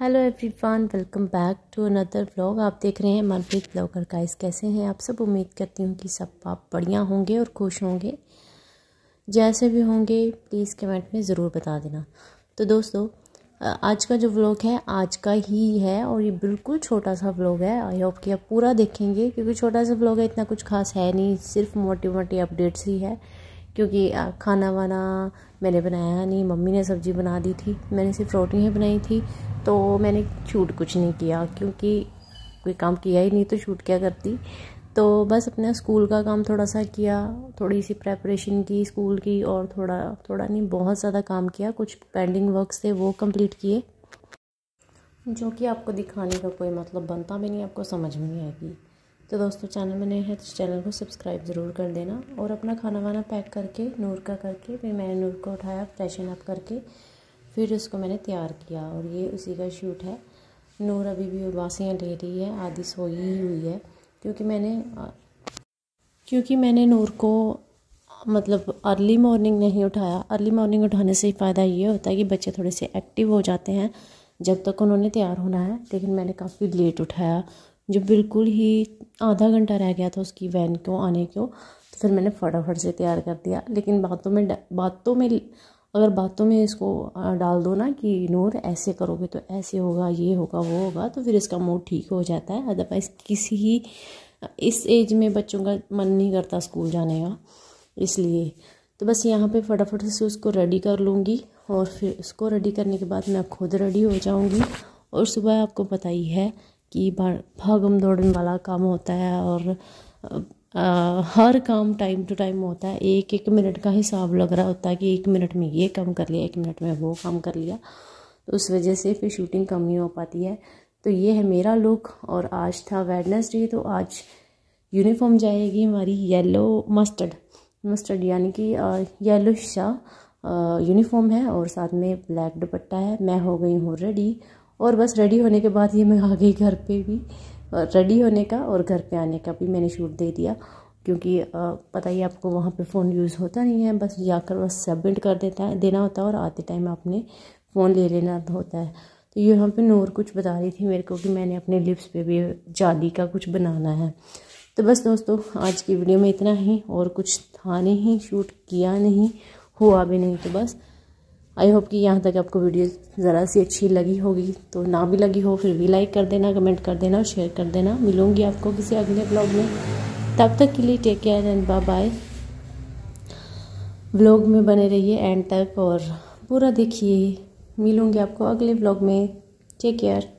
hello everyone welcome back to another blog आप देख रहे हैं मनप्रीत ब्लॉगर गाइस कैसे हैं आप सब उम्मीद करती हूँ कि सब आप बढ़िया होंगे और खुश होंगे जैसे भी होंगे प्लीज़ कमेंट में ज़रूर बता देना तो दोस्तों आज का जो व्लॉग है आज का ही है और ये बिल्कुल छोटा सा व्लॉग है आई होप कि आप पूरा देखेंगे क्योंकि छोटा सा व्लॉग है इतना कुछ खास है नहीं सिर्फ मोटी मोटी अपडेट्स ही है क्योंकि खाना वाना मैंने बनाया नहीं मम्मी ने सब्ज़ी बना दी थी मैंने सिर्फ रोटियाँ बनाई थी तो मैंने शूट कुछ नहीं किया क्योंकि कोई काम किया ही नहीं तो शूट क्या करती तो बस अपने स्कूल का काम थोड़ा सा किया थोड़ी सी प्रेपरेशन की स्कूल की और थोड़ा थोड़ा नहीं बहुत ज़्यादा काम किया कुछ पेंडिंग वर्क्स थे वो कंप्लीट किए जो कि आपको दिखाने का कोई मतलब बनता भी नहीं आपको समझ में नहीं आएगी तो दोस्तों चैनल नए हैं तो चैनल को सब्सक्राइब ज़रूर कर देना और अपना खाना वाना पैक करके नूर का करके फिर मैंने नूर को उठाया फ्रेशन अप करके फिर उसको मैंने तैयार किया और ये उसी का शूट है नूर अभी भी उबासियाँ ले रही है आधी सोई ही हुई है क्योंकि मैंने क्योंकि मैंने नूर को मतलब अर्ली मॉर्निंग नहीं उठाया अर्ली मॉर्निंग उठाने से फ़ायदा ये होता है कि बच्चे थोड़े से एक्टिव हो जाते हैं जब तक उन्होंने तैयार होना है लेकिन मैंने काफ़ी लेट उठाया जो बिल्कुल ही आधा घंटा रह गया था उसकी वैन को आने को तो फिर मैंने फटाफट से तैयार कर दिया लेकिन बातों में बातों में अगर बातों में इसको डाल दो ना कि नूर ऐसे करोगे तो ऐसे होगा ये होगा वो होगा तो फिर इसका मूड ठीक हो जाता है अदरवाइज़ किसी ही इस एज में बच्चों का मन नहीं करता स्कूल जाने का इसलिए तो बस यहाँ पे फटाफट से उसको रेडी कर लूँगी और फिर उसको रेडी करने के बाद मैं खुद रेडी हो जाऊँगी और सुबह आपको पता ही है कि भागम दौड़न वाला काम होता है और आ, हर काम टाइम टू टाइम होता है एक एक मिनट का हिसाब लग रहा होता है कि एक मिनट में ये काम कर लिया एक मिनट में वो काम कर लिया तो उस वजह से फिर शूटिंग कम नहीं हो पाती है तो ये है मेरा लुक और आज था वेडनेसडे तो आज यूनिफॉर्म जाएगी हमारी येलो मस्टर्ड मस्टर्ड यानी कि येलो शाह यूनिफॉर्म है और साथ में ब्लैक दुपट्टा है मैं हो गई हूँ रेडी और बस रेडी होने के बाद ये मैं आ गई घर पे भी रेडी होने का और घर पे आने का भी मैंने शूट दे दिया क्योंकि पता ही आपको वहाँ पे फ़ोन यूज़ होता नहीं है बस जाकर बस सबमिट कर देता है देना होता है और आते टाइम आपने फ़ोन ले लेना तो होता है तो ये यहाँ पे नूर कुछ बता रही थी मेरे को कि मैंने अपने लिप्स पे भी जाली का कुछ बनाना है तो बस दोस्तों आज की वीडियो में इतना ही और कुछ था नहीं शूट किया नहीं हुआ भी नहीं तो बस आई होप कि यहाँ तक आपको वीडियो ज़रा सी अच्छी लगी होगी तो ना भी लगी हो फिर भी लाइक कर देना कमेंट कर देना और शेयर कर देना मिलूंगी आपको किसी अगले ब्लॉग में तब तक के लिए take care and bye bye blog में बने रहिए एंड तक और पूरा देखिए मिलूँगी आपको अगले ब्लॉग में टेक केयर